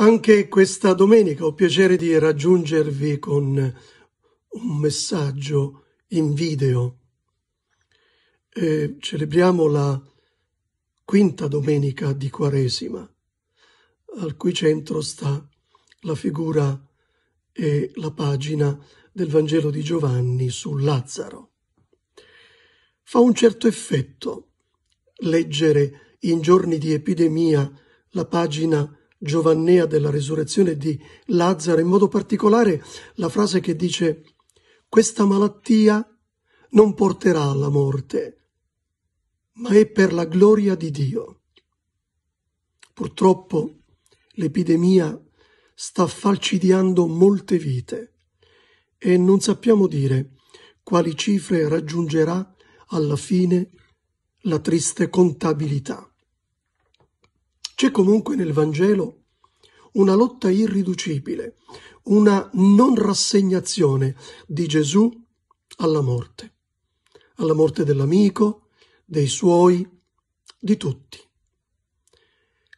Anche questa domenica ho piacere di raggiungervi con un messaggio in video. E celebriamo la quinta domenica di Quaresima, al cui centro sta la figura e la pagina del Vangelo di Giovanni su Lazzaro. Fa un certo effetto leggere in giorni di epidemia la pagina di giovannea della risurrezione di Lazzaro, in modo particolare la frase che dice questa malattia non porterà alla morte, ma è per la gloria di Dio. Purtroppo l'epidemia sta falcidiando molte vite e non sappiamo dire quali cifre raggiungerà alla fine la triste contabilità. C'è comunque nel Vangelo una lotta irriducibile, una non rassegnazione di Gesù alla morte, alla morte dell'amico, dei suoi, di tutti.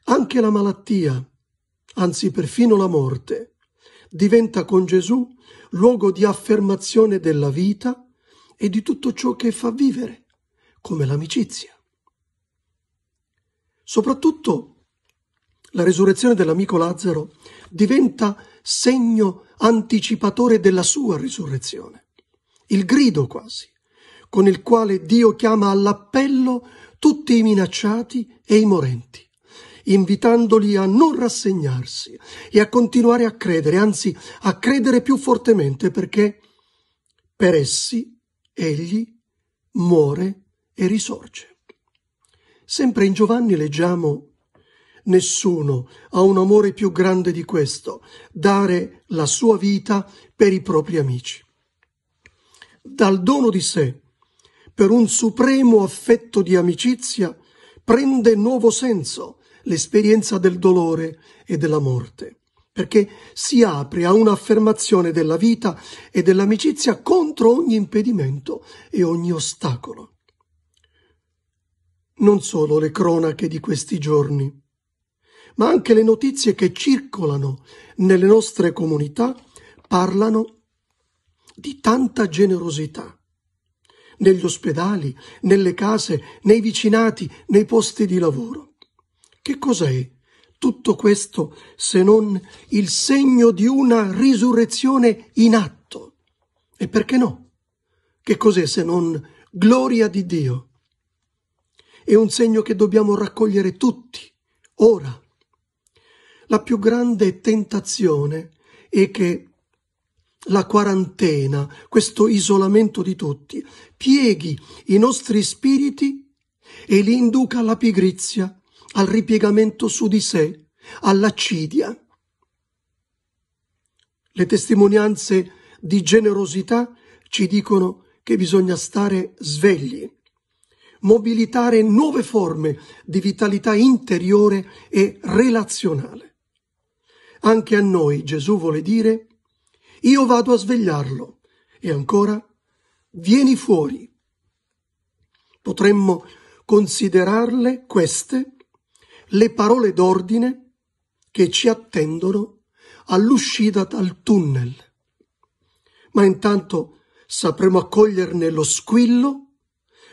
Anche la malattia, anzi perfino la morte, diventa con Gesù luogo di affermazione della vita e di tutto ciò che fa vivere, come l'amicizia. Soprattutto la risurrezione dell'amico Lazzaro diventa segno anticipatore della sua risurrezione, il grido quasi, con il quale Dio chiama all'appello tutti i minacciati e i morenti, invitandoli a non rassegnarsi e a continuare a credere, anzi a credere più fortemente perché per essi egli muore e risorge. Sempre in Giovanni leggiamo Nessuno ha un amore più grande di questo, dare la sua vita per i propri amici. Dal dono di sé, per un supremo affetto di amicizia, prende nuovo senso l'esperienza del dolore e della morte, perché si apre a un'affermazione della vita e dell'amicizia contro ogni impedimento e ogni ostacolo. Non solo le cronache di questi giorni ma anche le notizie che circolano nelle nostre comunità parlano di tanta generosità. Negli ospedali, nelle case, nei vicinati, nei posti di lavoro. Che cos'è tutto questo se non il segno di una risurrezione in atto? E perché no? Che cos'è se non gloria di Dio? È un segno che dobbiamo raccogliere tutti, ora, la più grande tentazione è che la quarantena, questo isolamento di tutti, pieghi i nostri spiriti e li induca alla pigrizia, al ripiegamento su di sé, all'accidia. Le testimonianze di generosità ci dicono che bisogna stare svegli, mobilitare nuove forme di vitalità interiore e relazionale anche a noi Gesù vuole dire, io vado a svegliarlo. E ancora, vieni fuori. Potremmo considerarle queste le parole d'ordine che ci attendono all'uscita dal tunnel. Ma intanto sapremo accoglierne lo squillo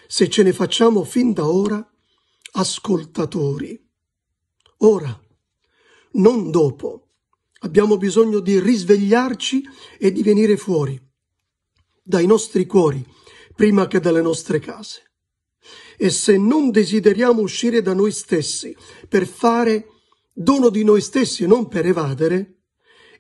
se ce ne facciamo fin da ora ascoltatori. Ora, non dopo Abbiamo bisogno di risvegliarci e di venire fuori dai nostri cuori prima che dalle nostre case. E se non desideriamo uscire da noi stessi per fare dono di noi stessi e non per evadere,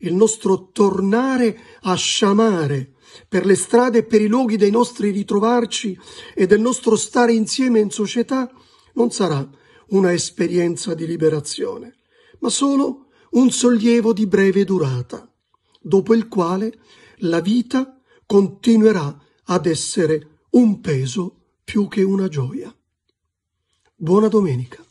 il nostro tornare a sciamare per le strade e per i luoghi dei nostri ritrovarci e del nostro stare insieme in società non sarà una esperienza di liberazione, ma solo un sollievo di breve durata, dopo il quale la vita continuerà ad essere un peso più che una gioia. Buona domenica.